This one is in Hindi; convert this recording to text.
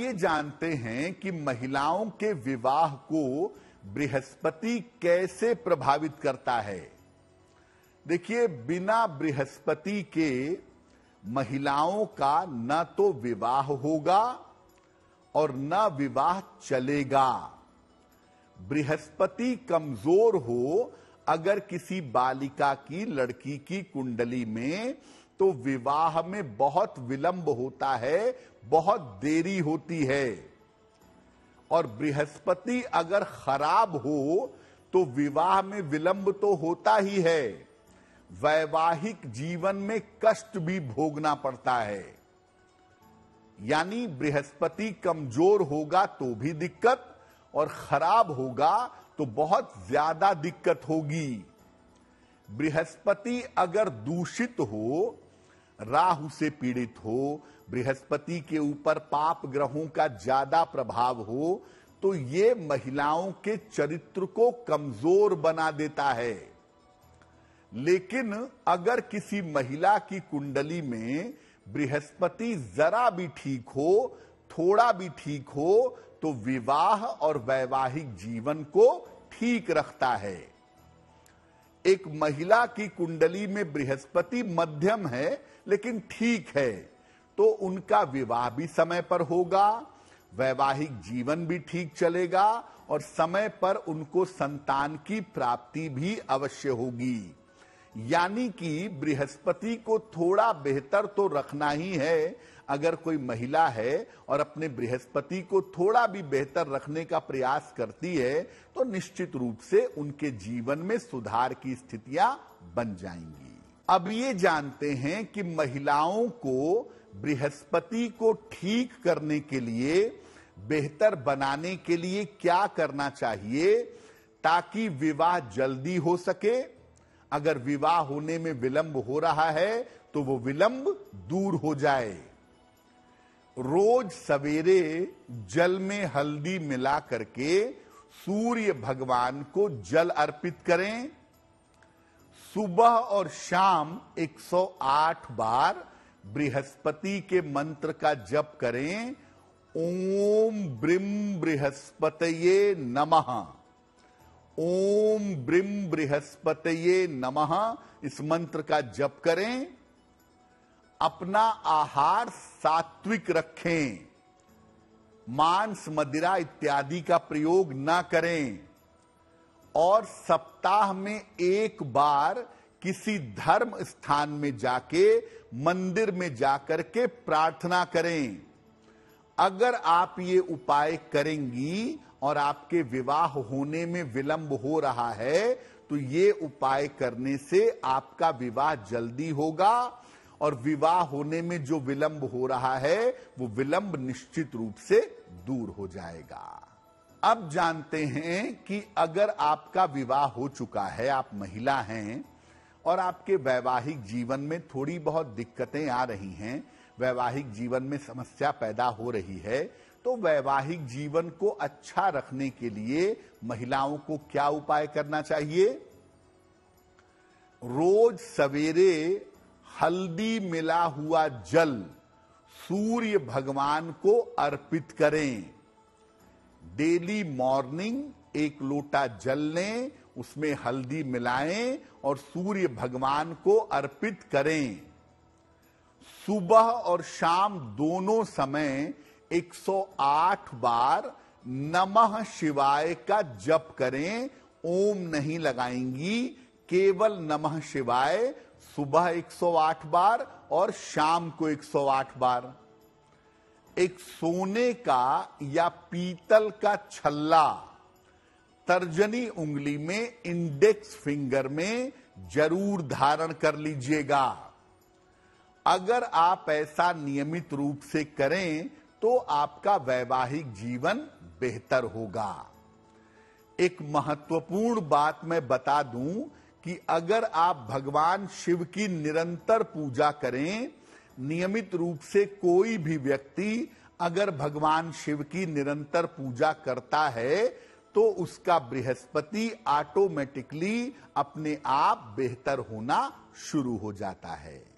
ये जानते हैं कि महिलाओं के विवाह को बृहस्पति कैसे प्रभावित करता है देखिए बिना बृहस्पति के महिलाओं का न तो विवाह होगा और न विवाह चलेगा बृहस्पति कमजोर हो अगर किसी बालिका की लड़की की कुंडली में तो विवाह में बहुत विलंब होता है बहुत देरी होती है और बृहस्पति अगर खराब हो तो विवाह में विलंब तो होता ही है वैवाहिक जीवन में कष्ट भी भोगना पड़ता है यानी बृहस्पति कमजोर होगा तो भी दिक्कत और खराब होगा तो बहुत ज्यादा दिक्कत होगी बृहस्पति अगर दूषित हो राहु से पीड़ित हो बृहस्पति के ऊपर पाप ग्रहों का ज्यादा प्रभाव हो तो ये महिलाओं के चरित्र को कमजोर बना देता है लेकिन अगर किसी महिला की कुंडली में बृहस्पति जरा भी ठीक हो थोड़ा भी ठीक हो तो विवाह और वैवाहिक जीवन को ठीक रखता है एक महिला की कुंडली में बृहस्पति मध्यम है लेकिन ठीक है तो उनका विवाह भी समय पर होगा वैवाहिक जीवन भी ठीक चलेगा और समय पर उनको संतान की प्राप्ति भी अवश्य होगी यानी कि बृहस्पति को थोड़ा बेहतर तो रखना ही है अगर कोई महिला है और अपने बृहस्पति को थोड़ा भी बेहतर रखने का प्रयास करती है तो निश्चित रूप से उनके जीवन में सुधार की स्थितियां बन जाएंगी अब ये जानते हैं कि महिलाओं को बृहस्पति को ठीक करने के लिए बेहतर बनाने के लिए क्या करना चाहिए ताकि विवाह जल्दी हो सके अगर विवाह होने में विलंब हो रहा है तो वो विलंब दूर हो जाए रोज सवेरे जल में हल्दी मिला करके सूर्य भगवान को जल अर्पित करें सुबह और शाम 108 बार बृहस्पति के मंत्र का जप करें ओम ब्रिम बृहस्पतये नमः ओम ब्रिम बृहस्पत नमः इस मंत्र का जप करें अपना आहार सात्विक रखें मांस मदिरा इत्यादि का प्रयोग ना करें और सप्ताह में एक बार किसी धर्म स्थान में जाके मंदिर में जाकर के प्रार्थना करें अगर आप ये उपाय करेंगी और आपके विवाह होने में विलंब हो रहा है तो ये उपाय करने से आपका विवाह जल्दी होगा और विवाह होने में जो विलंब हो रहा है वो विलंब निश्चित रूप से दूर हो जाएगा अब जानते हैं कि अगर आपका विवाह हो चुका है आप महिला हैं और आपके वैवाहिक जीवन में थोड़ी बहुत दिक्कतें आ रही हैं वैवाहिक जीवन में समस्या पैदा हो रही है तो वैवाहिक जीवन को अच्छा रखने के लिए महिलाओं को क्या उपाय करना चाहिए रोज सवेरे हल्दी मिला हुआ जल सूर्य भगवान को अर्पित करें डेली मॉर्निंग एक लोटा जल लें उसमें हल्दी मिलाएं और सूर्य भगवान को अर्पित करें सुबह और शाम दोनों समय 108 बार नमः शिवाय का जप करें ओम नहीं लगाएंगी केवल नमः शिवाय सुबह 108 बार और शाम को 108 बार एक सोने का या पीतल का छल्ला तर्जनी उंगली में इंडेक्स फिंगर में जरूर धारण कर लीजिएगा अगर आप ऐसा नियमित रूप से करें तो आपका वैवाहिक जीवन बेहतर होगा एक महत्वपूर्ण बात मैं बता दूं कि अगर आप भगवान शिव की निरंतर पूजा करें नियमित रूप से कोई भी व्यक्ति अगर भगवान शिव की निरंतर पूजा करता है तो उसका बृहस्पति ऑटोमेटिकली अपने आप बेहतर होना शुरू हो जाता है